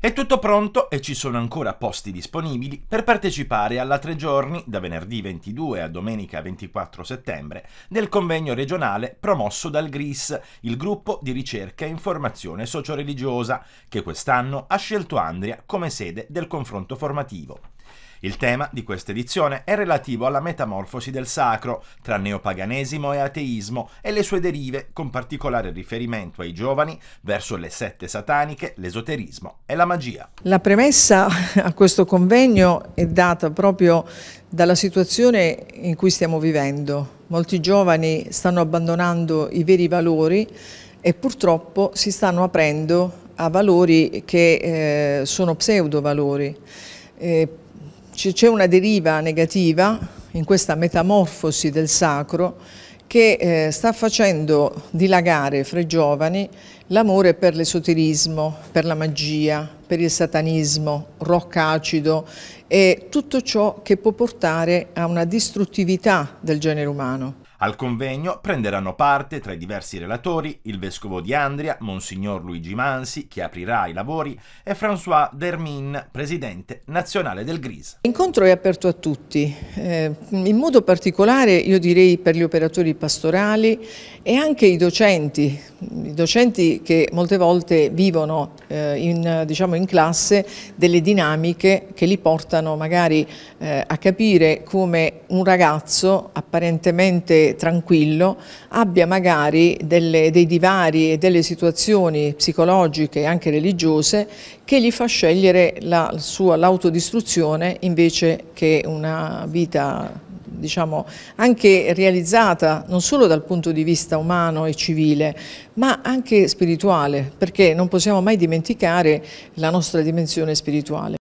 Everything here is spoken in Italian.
È tutto pronto e ci sono ancora posti disponibili per partecipare alla tre giorni, da venerdì 22 a domenica 24 settembre, del convegno regionale promosso dal GRIS, il gruppo di ricerca e informazione socio-religiosa, che quest'anno ha scelto Andria come sede del confronto formativo. Il tema di questa edizione è relativo alla metamorfosi del sacro, tra neopaganesimo e ateismo e le sue derive, con particolare riferimento ai giovani verso le sette sataniche, l'esoterismo e la magia. La premessa a questo convegno è data proprio dalla situazione in cui stiamo vivendo. Molti giovani stanno abbandonando i veri valori e purtroppo si stanno aprendo a valori che eh, sono pseudovalori. Eh, c'è una deriva negativa in questa metamorfosi del sacro che eh, sta facendo dilagare fra i giovani l'amore per l'esoterismo, per la magia, per il satanismo, rock acido e tutto ciò che può portare a una distruttività del genere umano. Al convegno prenderanno parte tra i diversi relatori il vescovo di Andria, Monsignor Luigi Mansi, che aprirà i lavori, e François Dermin, presidente nazionale del GRIS. L'incontro è aperto a tutti, eh, in modo particolare io direi per gli operatori pastorali e anche i docenti i docenti che molte volte vivono eh, in, diciamo, in, classe delle dinamiche che li portano magari eh, a capire come un ragazzo apparentemente tranquillo abbia magari delle, dei divari e delle situazioni psicologiche e anche religiose che gli fa scegliere l'autodistruzione la invece che una vita diciamo, anche realizzata non solo dal punto di vista umano e civile, ma anche spirituale, perché non possiamo mai dimenticare la nostra dimensione spirituale.